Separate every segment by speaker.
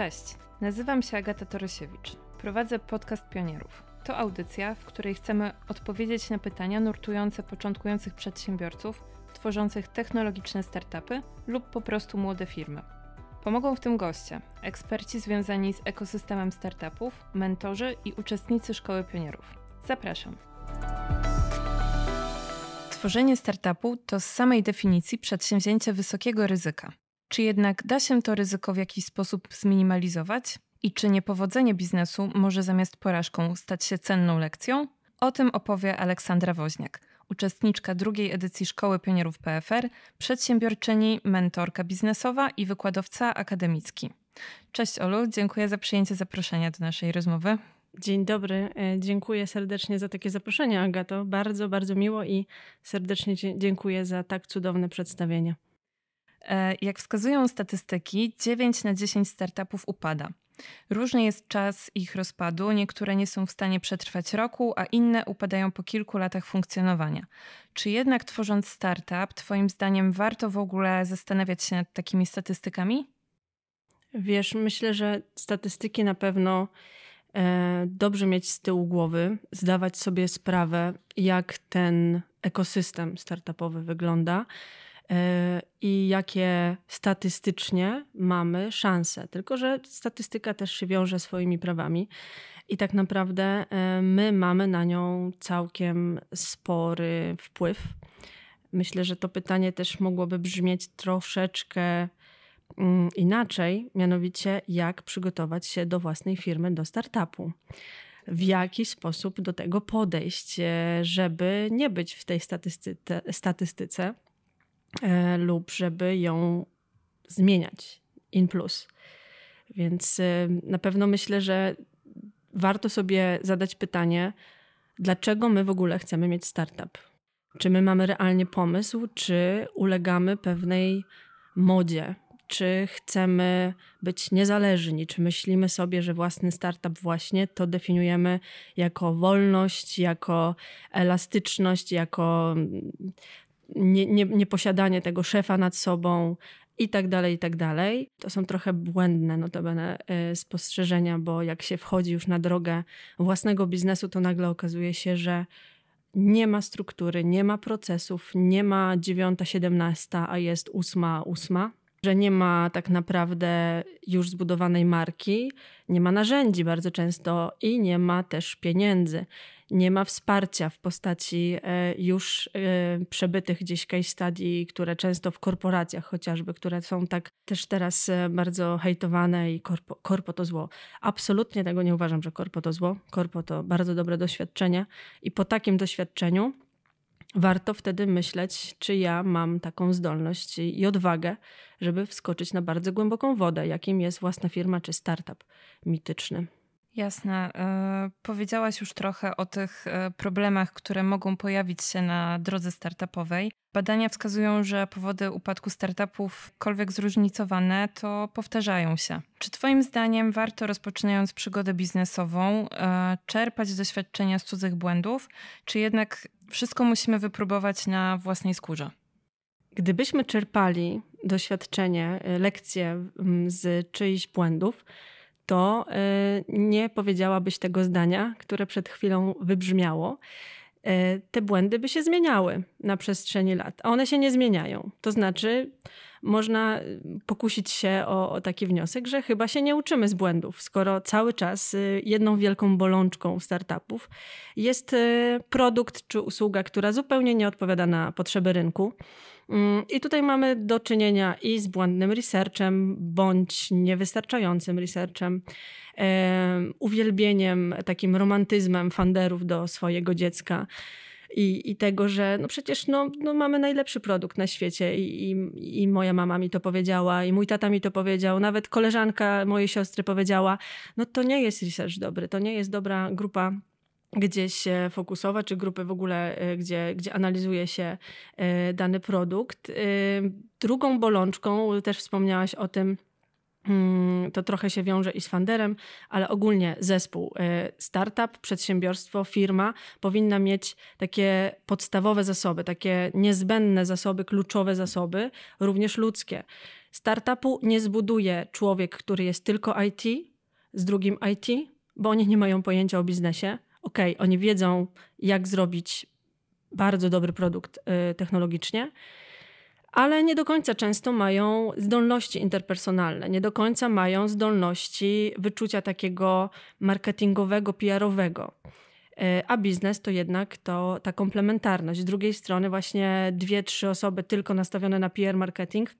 Speaker 1: Cześć, nazywam się Agata Torysiewicz. Prowadzę podcast Pionierów. To audycja, w której chcemy odpowiedzieć na pytania nurtujące początkujących przedsiębiorców, tworzących technologiczne startupy lub po prostu młode firmy. Pomogą w tym goście, eksperci związani z ekosystemem startupów, mentorzy i uczestnicy Szkoły Pionierów. Zapraszam. Tworzenie startupu to z samej definicji przedsięwzięcie wysokiego ryzyka. Czy jednak da się to ryzyko w jakiś sposób zminimalizować? I czy niepowodzenie biznesu może zamiast porażką stać się cenną lekcją? O tym opowie Aleksandra Woźniak, uczestniczka drugiej edycji Szkoły Pionierów PFR, przedsiębiorczyni, mentorka biznesowa i wykładowca akademicki. Cześć Olu, dziękuję za przyjęcie zaproszenia do naszej rozmowy. Dzień dobry, e, dziękuję serdecznie za takie zaproszenie, Agato. Bardzo, bardzo miło i serdecznie dziękuję za tak cudowne przedstawienie. E, jak wskazują statystyki, 9 na 10 startupów upada. Różny jest czas ich rozpadu, niektóre nie są w stanie przetrwać roku, a inne upadają po kilku latach funkcjonowania. Czy jednak tworząc startup, Twoim zdaniem warto w ogóle zastanawiać się nad takimi statystykami? Wiesz, myślę, że statystyki na pewno
Speaker 2: e, dobrze mieć z tyłu głowy, zdawać sobie sprawę, jak ten ekosystem startupowy wygląda E, i jakie statystycznie mamy szanse. Tylko, że statystyka też się wiąże swoimi prawami i tak naprawdę e, my mamy na nią całkiem spory wpływ. Myślę, że to pytanie też mogłoby brzmieć troszeczkę mm, inaczej, mianowicie jak przygotować się do własnej firmy, do startupu. W jaki sposób do tego podejść, e, żeby nie być w tej statystyce, statystyce E, lub żeby ją zmieniać in plus. Więc e, na pewno myślę, że warto sobie zadać pytanie, dlaczego my w ogóle chcemy mieć startup? Czy my mamy realnie pomysł, czy ulegamy pewnej modzie? Czy chcemy być niezależni? Czy myślimy sobie, że własny startup właśnie to definiujemy jako wolność, jako elastyczność, jako nie, nie, nieposiadanie tego szefa nad sobą i tak dalej, i tak dalej. To są trochę błędne notabene e, spostrzeżenia, bo jak się wchodzi już na drogę własnego biznesu, to nagle okazuje się, że nie ma struktury, nie ma procesów, nie ma dziewiąta, siedemnasta, a jest ósma, ósma że nie ma tak naprawdę już zbudowanej marki, nie ma narzędzi bardzo często i nie ma też pieniędzy. Nie ma wsparcia w postaci e, już e, przebytych gdzieś case study, które często w korporacjach chociażby, które są tak też teraz e, bardzo hejtowane i korpo, korpo to zło. Absolutnie tego nie uważam, że korpo to zło. Korpo to bardzo dobre doświadczenie i po takim doświadczeniu warto wtedy myśleć, czy ja mam taką zdolność i odwagę, żeby wskoczyć na bardzo głęboką wodę, jakim jest własna firma czy startup mityczny.
Speaker 1: Jasne. E, powiedziałaś już trochę o tych e, problemach, które mogą pojawić się na drodze startupowej. Badania wskazują, że powody upadku startupów, kolwiek zróżnicowane, to powtarzają się. Czy Twoim zdaniem warto, rozpoczynając przygodę biznesową, e, czerpać z doświadczenia z cudzych błędów, czy jednak wszystko musimy wypróbować na własnej skórze.
Speaker 2: Gdybyśmy czerpali doświadczenie, y, lekcje z czyichś błędów, to y, nie powiedziałabyś tego zdania, które przed chwilą wybrzmiało. Y, te błędy by się zmieniały na przestrzeni lat, a one się nie zmieniają. To znaczy, można y, pokusić się o, o taki wniosek, że chyba się nie uczymy z błędów, skoro cały czas y, jedną wielką bolączką startupów jest y, produkt czy usługa, która zupełnie nie odpowiada na potrzeby rynku. Mm, I tutaj mamy do czynienia i z błędnym researchem, bądź niewystarczającym researchem, uwielbieniem, takim romantyzmem fanderów do swojego dziecka i, i tego, że no przecież no, no mamy najlepszy produkt na świecie I, i, i moja mama mi to powiedziała i mój tata mi to powiedział, nawet koleżanka mojej siostry powiedziała, no to nie jest research dobry, to nie jest dobra grupa gdzie się e, fokusować, czy grupy w ogóle, e, gdzie, gdzie analizuje się e, dany produkt. Drugą bolączką, też wspomniałaś o tym, Mm, to trochę się wiąże i z Fanderem, ale ogólnie zespół, y, startup, przedsiębiorstwo, firma powinna mieć takie podstawowe zasoby, takie niezbędne zasoby, kluczowe zasoby, również ludzkie. Startupu nie zbuduje człowiek, który jest tylko IT, z drugim IT, bo oni nie mają pojęcia o biznesie. Okej, okay, oni wiedzą, jak zrobić bardzo dobry produkt y, technologicznie ale nie do końca często mają zdolności interpersonalne, nie do końca mają zdolności wyczucia takiego marketingowego, PR-owego. E, a biznes to jednak to ta komplementarność. Z drugiej strony, właśnie dwie, trzy osoby tylko nastawione na PR marketing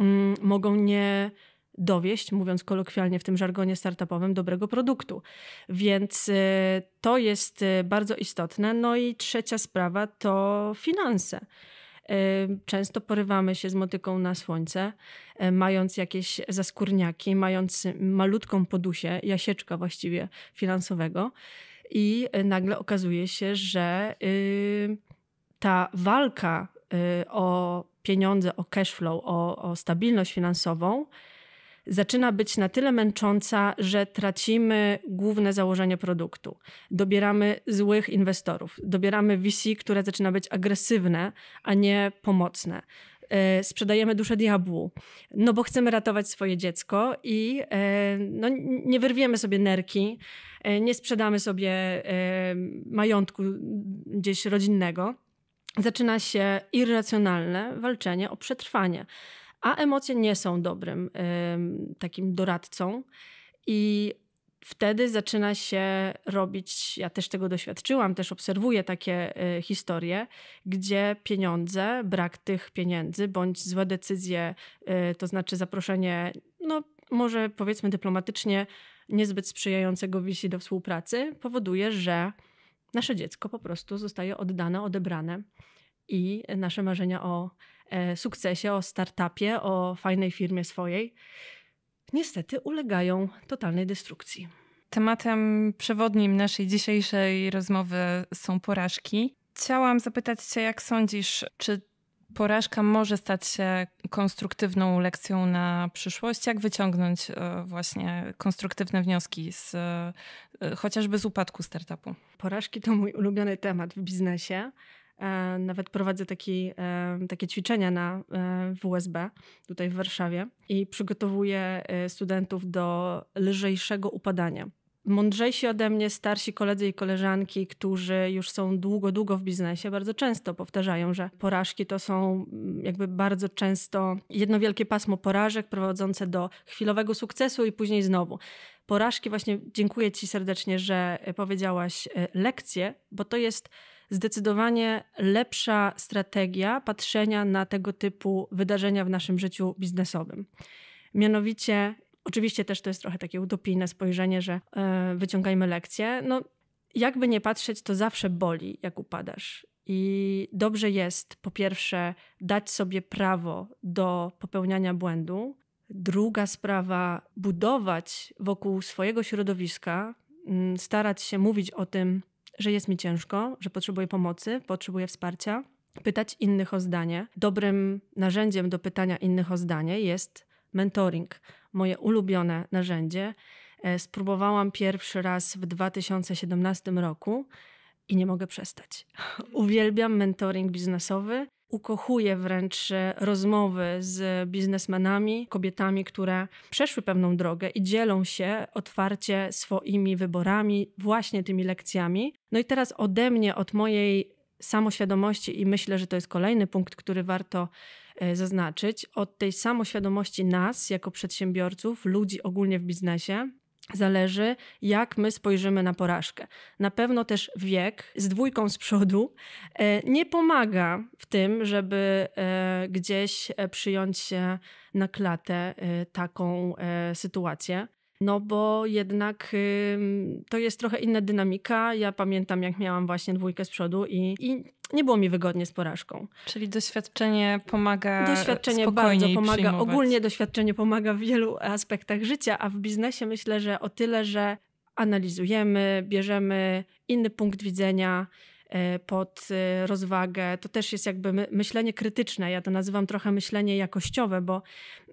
Speaker 2: mm, mogą nie dowieść, mówiąc kolokwialnie w tym żargonie startupowym, dobrego produktu. Więc e, to jest e, bardzo istotne. No i trzecia sprawa to finanse E, często porywamy się z motyką na słońce, e, mając jakieś zaskórniaki, mając malutką podusię, jasieczka właściwie finansowego i e, nagle okazuje się, że y, ta walka y, o pieniądze, o cash flow, o, o stabilność finansową zaczyna być na tyle męcząca, że tracimy główne założenie produktu. Dobieramy złych inwestorów, dobieramy VC, które zaczyna być agresywne, a nie pomocne e, sprzedajemy duszę diabłu, no bo chcemy ratować swoje dziecko i e, no, nie wyrwiemy sobie nerki, e, nie sprzedamy sobie majątku gdzieś rodzinnego. Zaczyna się irracjonalne walczenie o przetrwanie a emocje nie są dobrym takim doradcą. I wtedy zaczyna się robić, ja też tego doświadczyłam, też obserwuję takie e, historie, gdzie pieniądze, brak tych pieniędzy, bądź złe decyzje, e, to znaczy zaproszenie, no może powiedzmy dyplomatycznie, niezbyt sprzyjającego wisi do współpracy, powoduje, że nasze dziecko po prostu zostaje oddane, odebrane i nasze marzenia o e, sukcesie, o startupie, o fajnej firmie
Speaker 1: swojej, niestety ulegają totalnej destrukcji. Tematem przewodnim naszej dzisiejszej rozmowy są porażki. Chciałam zapytać Cię, jak sądzisz, czy porażka może stać się konstruktywną lekcją na przyszłość? Jak wyciągnąć e, właśnie konstruktywne wnioski z e, chociażby z upadku startupu? Porażki to mój ulubiony temat w biznesie, E, nawet
Speaker 2: prowadzę taki, e, takie ćwiczenia na e, WSB tutaj w Warszawie i przygotowuję studentów do lżejszego upadania. Mądrzejsi ode mnie starsi koledzy i koleżanki, którzy już są długo, długo w biznesie, bardzo często powtarzają, że porażki to są jakby bardzo często jedno wielkie pasmo porażek prowadzące do chwilowego sukcesu i później znowu porażki. Właśnie dziękuję Ci serdecznie, że powiedziałaś lekcję, bo to jest zdecydowanie lepsza strategia patrzenia na tego typu wydarzenia w naszym życiu biznesowym. Mianowicie, oczywiście też to jest trochę takie utopijne spojrzenie, że yy, wyciągajmy lekcje. No, jakby nie patrzeć, to zawsze boli, jak upadasz. I dobrze jest, po pierwsze, dać sobie prawo do popełniania błędu. Druga sprawa, budować wokół swojego środowiska, mm, starać się mówić o tym że jest mi ciężko, że potrzebuję pomocy, potrzebuję wsparcia, pytać innych o zdanie. Dobrym narzędziem do pytania innych o zdanie jest mentoring, moje ulubione narzędzie. E, spróbowałam pierwszy raz w 2017 roku i nie mogę przestać. Uwielbiam mentoring biznesowy ukochuje wręcz e, rozmowy z biznesmenami, kobietami, które przeszły pewną drogę i dzielą się otwarcie swoimi wyborami, właśnie tymi lekcjami. No i teraz ode mnie, od mojej samoświadomości, i myślę, że to jest kolejny punkt, który warto e, zaznaczyć, od tej samoświadomości nas jako przedsiębiorców, ludzi ogólnie w biznesie, zależy, jak my spojrzymy na porażkę. Na pewno też wiek z dwójką z przodu e, nie pomaga w tym, żeby e, gdzieś e, przyjąć na klatę taką sytuację no bo jednak to jest trochę inna dynamika. Ja pamiętam, jak miałam właśnie dwójkę z przodu i, i nie było mi wygodnie z porażką.
Speaker 1: Czyli doświadczenie pomaga. Doświadczenie bardzo pomaga. Ogólnie
Speaker 2: doświadczenie pomaga w wielu aspektach życia, a w biznesie myślę, że o tyle, że analizujemy, bierzemy inny punkt widzenia E, pod e, rozwagę. To też jest jakby myślenie krytyczne. Ja to nazywam trochę myślenie jakościowe, bo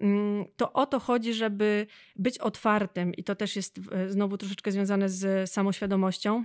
Speaker 2: mm, to o to chodzi, żeby być otwartym i to też jest e, znowu troszeczkę związane z samoświadomością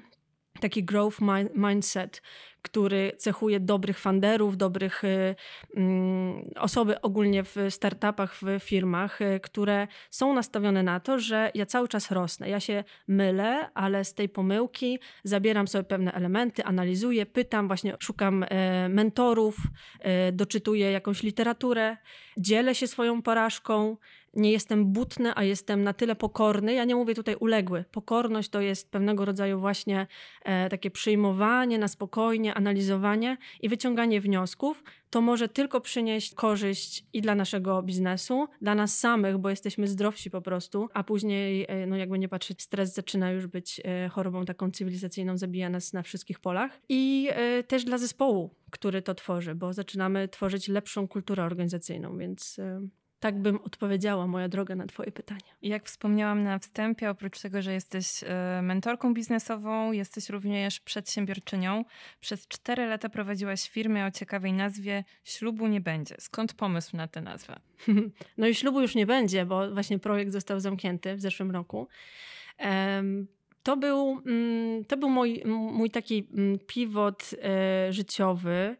Speaker 2: taki growth mindset, który cechuje dobrych funderów, dobrych y, mm, osoby ogólnie w startupach, w firmach, y, które są nastawione na to, że ja cały czas rosnę. Ja się mylę, ale z tej pomyłki zabieram sobie pewne elementy, analizuję, pytam, właśnie szukam e, mentorów, e, doczytuję jakąś literaturę, dzielę się swoją porażką, nie jestem butny, a jestem na tyle pokorny. Ja nie mówię tutaj uległy. Pokorność to jest pewnego rodzaju właśnie e, takie przyjmowanie na spokojnie, analizowanie i wyciąganie wniosków. To może tylko przynieść korzyść i dla naszego biznesu, dla nas samych, bo jesteśmy zdrowsi po prostu, a później, e, no jakby nie patrzeć, stres zaczyna już być e, chorobą taką cywilizacyjną, zabija nas na wszystkich polach. I e, też dla zespołu, który to tworzy, bo zaczynamy tworzyć lepszą kulturę organizacyjną, więc tak bym odpowiedziała,
Speaker 1: moja droga, na Twoje pytanie. Jak wspomniałam na wstępie, oprócz tego, że jesteś e, mentorką biznesową, jesteś również przedsiębiorczynią. Przez cztery lata prowadziłaś firmę o ciekawej nazwie Ślubu nie będzie. Skąd pomysł na tę nazwę?
Speaker 2: No i ślubu już nie będzie, bo właśnie projekt został zamknięty w zeszłym roku. to był, mm, to był mój, mój taki mm, pivot e, życiowy.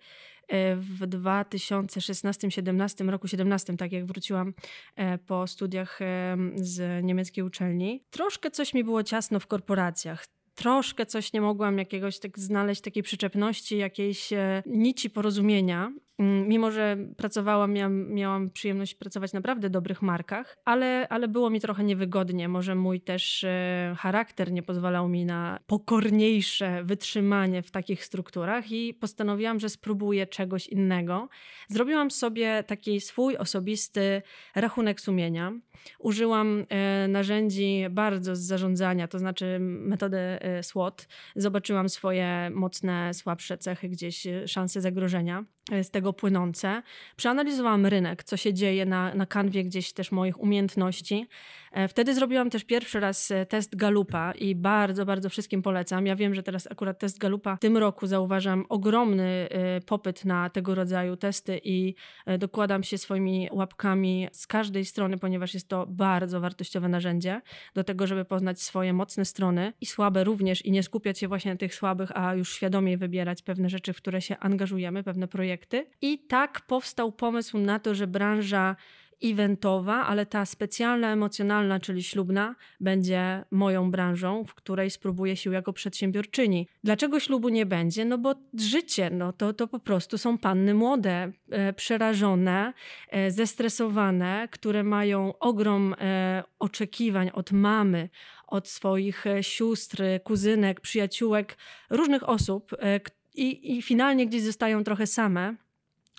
Speaker 2: W 2016-17 roku, 17 tak jak wróciłam e, po studiach e, z niemieckiej uczelni, troszkę coś mi było ciasno w korporacjach troszkę coś nie mogłam jakiegoś tak znaleźć takiej przyczepności, jakiejś e, nici porozumienia Mm, mimo że pracowałam, miałam, miałam, przyjemność pracować w naprawdę dobrych markach, ale, ale było mi trochę niewygodnie. Może mój też e, charakter nie pozwalał mi na pokorniejsze wytrzymanie w takich strukturach i postanowiłam, że spróbuję czegoś innego. Zrobiłam sobie taki swój osobisty rachunek sumienia. Użyłam e, narzędzi bardzo z zarządzania, to znaczy metodę e, SWOT. Zobaczyłam swoje mocne, słabsze cechy, gdzieś szanse zagrożenia. E, z tego płynące. Przeanalizowałam rynek, co się dzieje na, na kanwie gdzieś też moich umiejętności. E, wtedy zrobiłam też pierwszy raz e, test Galupa i bardzo, bardzo wszystkim polecam. Ja wiem, że teraz akurat test Galupa w tym roku zauważam ogromny popyt na tego rodzaju testy i dokładam się swoimi łapkami z każdej strony, ponieważ jest to bardzo wartościowe narzędzie do tego, żeby poznać swoje mocne strony i słabe również i nie skupiać się właśnie na tych słabych, a już świadomie wybierać pewne rzeczy, w które się angażujemy, pewne projekty projekty. I tak powstał pomysł na to, że branża eventowa, ale ta specjalna, emocjonalna, czyli ślubna, będzie moją branżą, w której spróbuję się jako przedsiębiorczyni. Dlaczego ślubu nie będzie? No bo życie, no to, to po prostu są panny młode, e, przerażone, e, zestresowane, które mają ogrom e, oczekiwań od mamy, od swoich e, sióstr, kuzynek, przyjaciółek, różnych osób, e, i, i finalnie gdzieś zostają trochę same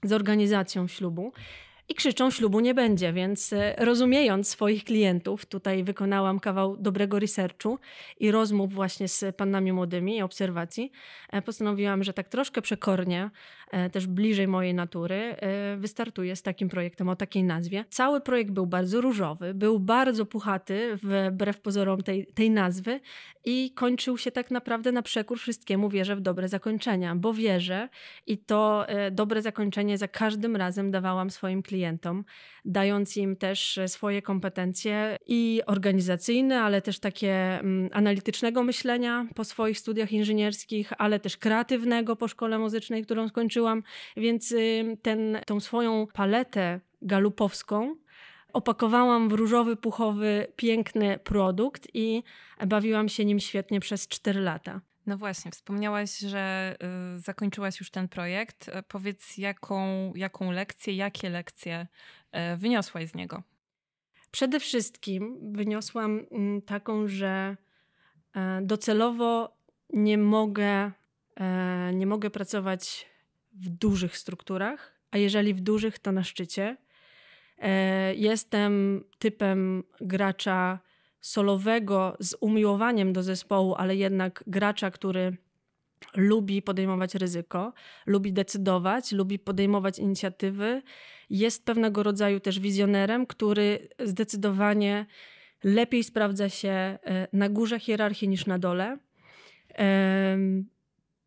Speaker 2: z organizacją ślubu i krzyczą ślubu nie będzie, więc e, rozumiejąc swoich klientów, tutaj wykonałam kawał dobrego researchu i rozmów właśnie z pannami młodymi i obserwacji, e, postanowiłam, że tak troszkę przekornie, e, też bliżej mojej natury, wystartuję z takim projektem o takiej nazwie. Cały projekt był bardzo różowy, był bardzo puchaty wbrew pozorom tej, tej nazwy i kończył się tak naprawdę na przekór wszystkiemu wierzę w dobre zakończenia, bo wierzę i to dobre zakończenie za każdym razem dawałam swoim klientom klientom, dając im też e, swoje kompetencje i organizacyjne, ale też takie mm, analitycznego myślenia po swoich studiach inżynierskich, ale też kreatywnego po szkole muzycznej, którą skończyłam. Więc y, ten, tą swoją paletę galupowską opakowałam w różowy, puchowy, piękny produkt i bawiłam się nim świetnie przez 4 lata.
Speaker 1: No właśnie, wspomniałaś, że y, zakończyłaś już ten projekt. E, powiedz, jaką, jaką lekcję, jakie lekcje e, wyniosłaś z niego?
Speaker 2: Przede wszystkim wyniosłam mm, taką, że e, docelowo nie mogę, nie mogę pracować w dużych strukturach, a jeżeli w dużych, to na szczycie. Jestem typem gracza, solowego z umiłowaniem do zespołu, ale jednak gracza, który lubi podejmować ryzyko, lubi decydować, lubi podejmować inicjatywy, jest pewnego rodzaju też wizjonerem, który zdecydowanie lepiej sprawdza się e, na górze hierarchii niż na dole.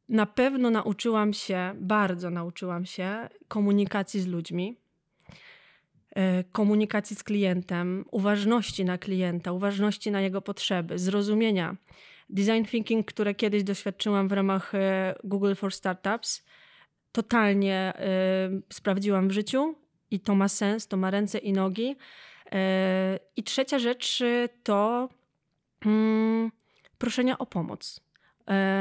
Speaker 2: Na pewno nauczyłam się, bardzo nauczyłam się komunikacji z ludźmi. E, komunikacji z klientem, uważności na klienta, uważności na jego potrzeby, zrozumienia. Design thinking, które kiedyś doświadczyłam w ramach e, Google for Startups, totalnie e, sprawdziłam w życiu i to ma sens, to ma ręce i nogi. I trzecia rzecz to mm, proszenia o pomoc,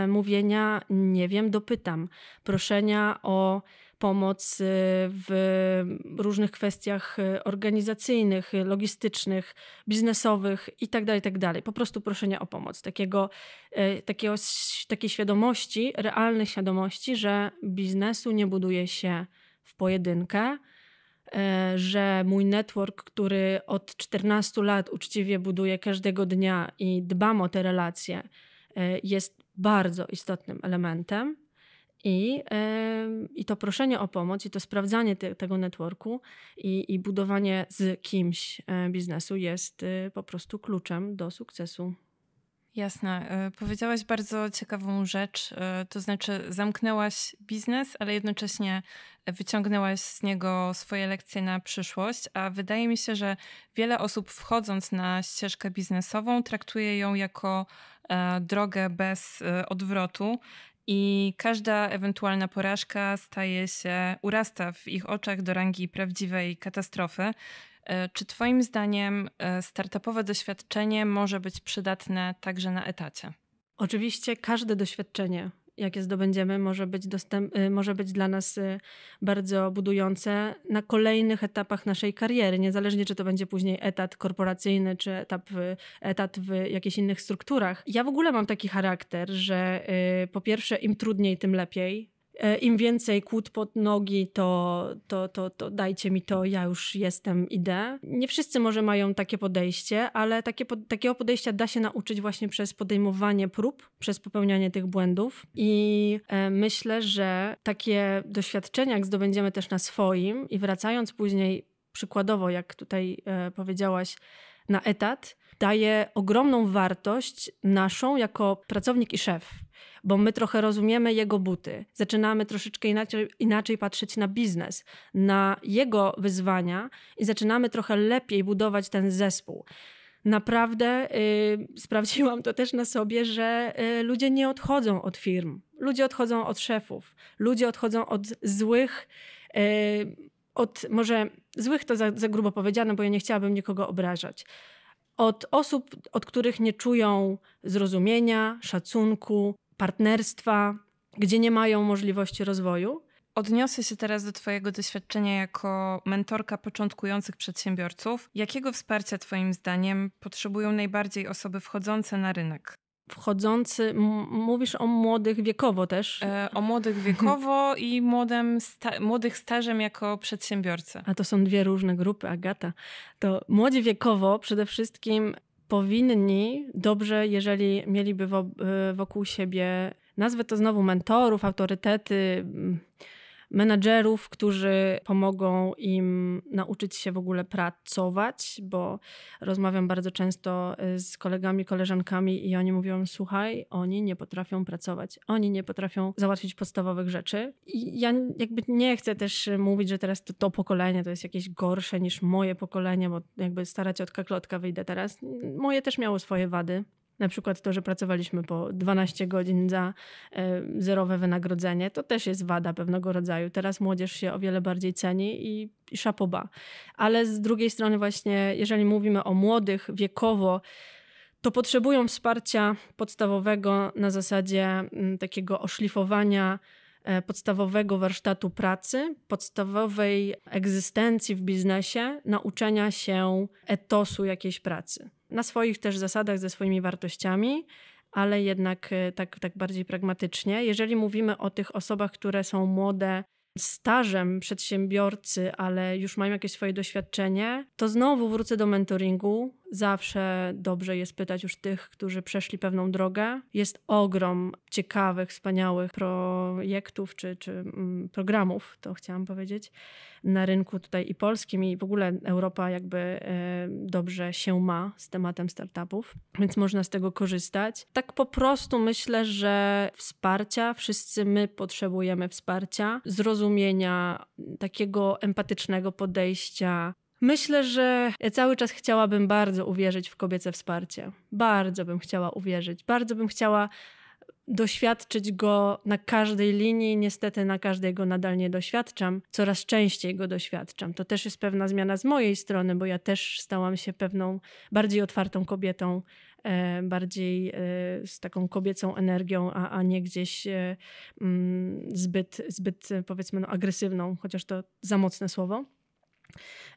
Speaker 2: mówienia, nie wiem, dopytam, proszenia o pomoc y, w różnych kwestiach y, organizacyjnych, y, logistycznych, biznesowych itd., tak itd. Tak po prostu proszenia o pomoc, takiego, takiego, takiej świadomości, realnej świadomości, że biznesu nie buduje się w pojedynkę, że mój network, który od 14 lat uczciwie buduję każdego dnia i dbam o te relacje, jest bardzo istotnym elementem i, yy, I to proszenie o pomoc, i to sprawdzanie te, tego networku, i, i, budowanie z kimś e, biznesu
Speaker 1: jest yy, po prostu kluczem do sukcesu. Jasne. E, powiedziałaś bardzo ciekawą rzecz, e, to znaczy zamknęłaś biznes, ale jednocześnie wyciągnęłaś z niego swoje lekcje na przyszłość, a wydaje mi się, że wiele osób wchodząc na ścieżkę biznesową traktuje ją jako drogę bez odwrotu i każda ewentualna porażka staje się, urasta w ich oczach do rangi prawdziwej katastrofy. E, czy Twoim zdaniem e, startupowe doświadczenie może być przydatne także na etacie? Oczywiście
Speaker 2: każde doświadczenie jakie zdobędziemy, może być, dostęp, y, może być dla nas y, bardzo budujące na kolejnych etapach naszej kariery, niezależnie czy to będzie później etat korporacyjny, czy etap, etat w jakichś innych strukturach. Ja w ogóle mam taki charakter, że y, po pierwsze im trudniej, tym lepiej E, im więcej kłód pod nogi, to, to, to, to dajcie mi to, ja już jestem, idę. Nie wszyscy może mają takie podejście, ale takie, takiego podejścia da się nauczyć właśnie przez podejmowanie prób, przez popełnianie tych błędów. I e, myślę, że takie doświadczenia, jak zdobędziemy też na swoim i wracając później, przykładowo, jak tutaj e, powiedziałaś, na etat, daje ogromną wartość naszą jako pracownik i szef bo my trochę rozumiemy jego buty. Zaczynamy troszeczkę inaczej, inaczej patrzeć na biznes, na jego wyzwania i zaczynamy trochę lepiej budować ten zespół naprawdę y, sprawdziłam to też na sobie, że y, ludzie nie odchodzą od firm, ludzie odchodzą od szefów, ludzie odchodzą od złych, y, od może złych to za, za grubo powiedziane, bo ja nie chciałabym nikogo obrażać. Od osób, od których nie czują zrozumienia, szacunku,
Speaker 1: partnerstwa, gdzie nie mają możliwości rozwoju. Odniosę się teraz do Twojego doświadczenia jako mentorka początkujących przedsiębiorców. Jakiego wsparcia Twoim zdaniem potrzebują najbardziej osoby wchodzące na rynek? Wchodzący, mówisz o młodych wiekowo też? E, o młodych wiekowo i młodym sta młodych stażem jako przedsiębiorcy. A
Speaker 2: to są dwie różne grupy, Agata. To młodzi wiekowo przede wszystkim powinni dobrze, jeżeli mieliby y, wokół siebie nazwę to znowu mentorów, autorytety, menadżerów, którzy pomogą im nauczyć się w ogóle pracować, bo rozmawiam bardzo często y, z kolegami, koleżankami i oni mówią: Słuchaj, oni nie potrafią pracować, oni nie potrafią załatwić podstawowych rzeczy. I ja jakby nie chcę też y, mówić, że teraz to, to pokolenie to jest jakieś gorsze niż moje pokolenie, bo jakby stara ciotka klotka wyjdę teraz. Moje też miało swoje wady. Na przykład to, że pracowaliśmy po 12 godzin za e, zerowe wynagrodzenie, to też jest wada pewnego rodzaju. Teraz młodzież się o wiele bardziej ceni i, i szapoba. Ale z drugiej strony właśnie, jeżeli mówimy o młodych wiekowo, to potrzebują wsparcia podstawowego na zasadzie mm, takiego oszlifowania e, podstawowego warsztatu pracy, podstawowej egzystencji w biznesie, nauczenia się etosu jakiejś pracy na swoich też zasadach, ze swoimi wartościami, ale jednak e, tak, tak bardziej pragmatycznie. Jeżeli mówimy o tych osobach, które są młode, stażem przedsiębiorcy, ale już mają jakieś swoje doświadczenie, to znowu wrócę do mentoringu, Zawsze dobrze jest pytać już tych, którzy przeszli pewną drogę. Jest ogrom ciekawych, wspaniałych projektów czy, czy mm, programów, to chciałam powiedzieć, na rynku tutaj i polskim, i w ogóle Europa jakby e, dobrze się ma z tematem startupów, więc można z tego korzystać. Tak po prostu myślę, że wsparcia, wszyscy my potrzebujemy wsparcia, zrozumienia, mm, takiego empatycznego podejścia Myślę, że cały czas chciałabym bardzo uwierzyć w kobiece wsparcie. Bardzo bym chciała uwierzyć. Bardzo bym chciała doświadczyć go na każdej linii. Niestety na każdej go nadal nie doświadczam. Coraz częściej go doświadczam. To też jest pewna zmiana z mojej strony, bo ja też stałam się pewną bardziej otwartą kobietą, e, bardziej e, z taką kobiecą energią, a, a nie gdzieś e, mm, zbyt, zbyt powiedzmy no, agresywną, chociaż to za mocne słowo.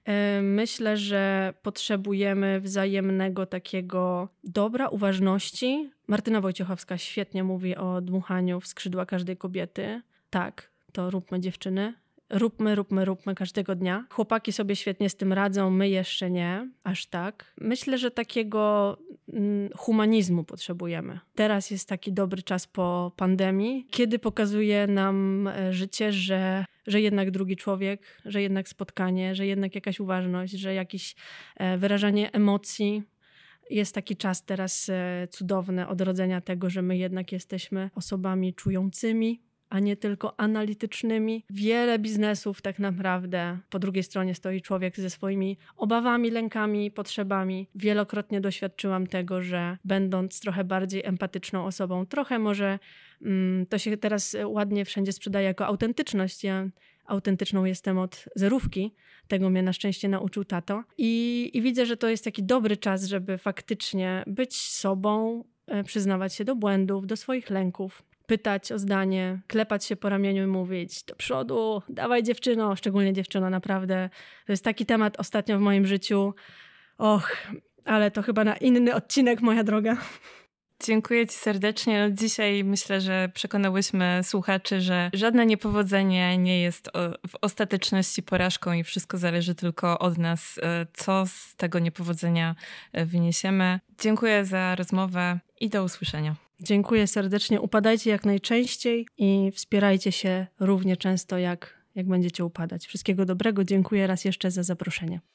Speaker 2: Yy, myślę, że potrzebujemy wzajemnego takiego dobra, uważności. Martyna Wojciechowska świetnie mówi o dmuchaniu w skrzydła każdej kobiety. Tak, to róbmy dziewczyny, róbmy, róbmy, róbmy każdego dnia. Chłopaki sobie świetnie z tym radzą, my jeszcze nie, aż tak. Myślę, że takiego mm, humanizmu potrzebujemy. Teraz jest taki dobry czas po pandemii, kiedy pokazuje nam e, życie, że, że jednak drugi człowiek, że jednak spotkanie, że jednak jakaś uważność, że jakieś e, wyrażanie emocji, jest taki czas teraz e, cudowny odrodzenia tego, że my jednak jesteśmy osobami czującymi, a nie tylko analitycznymi. Wiele biznesów tak naprawdę po drugiej stronie stoi człowiek ze swoimi obawami, lękami, potrzebami. Wielokrotnie doświadczyłam tego, że będąc trochę bardziej empatyczną osobą, trochę może mm, to się teraz ładnie wszędzie sprzedaje jako autentyczność. Ja autentyczną jestem od zerówki. Tego mnie na szczęście nauczył tato. I, I, widzę, że to jest taki dobry czas, żeby faktycznie być sobą, e, przyznawać się do błędów, do swoich lęków pytać o zdanie, klepać się po ramieniu i mówić do przodu, dawaj dziewczyno, szczególnie dziewczyno, naprawdę. To jest taki temat ostatnio w moim życiu. Och, ale to chyba na inny odcinek, moja droga.
Speaker 1: Dziękuję Ci serdecznie. Dzisiaj myślę, że przekonałyśmy słuchaczy, że żadne niepowodzenie nie jest e, w ostateczności porażką i wszystko zależy tylko od nas, e, co z tego niepowodzenia e, wyniesiemy. Dziękuję za rozmowę i do usłyszenia. Dziękuję serdecznie.
Speaker 2: Upadajcie jak najczęściej i wspierajcie się równie często, jak, jak będziecie upadać. Wszystkiego dobrego. Dziękuję raz jeszcze za zaproszenie.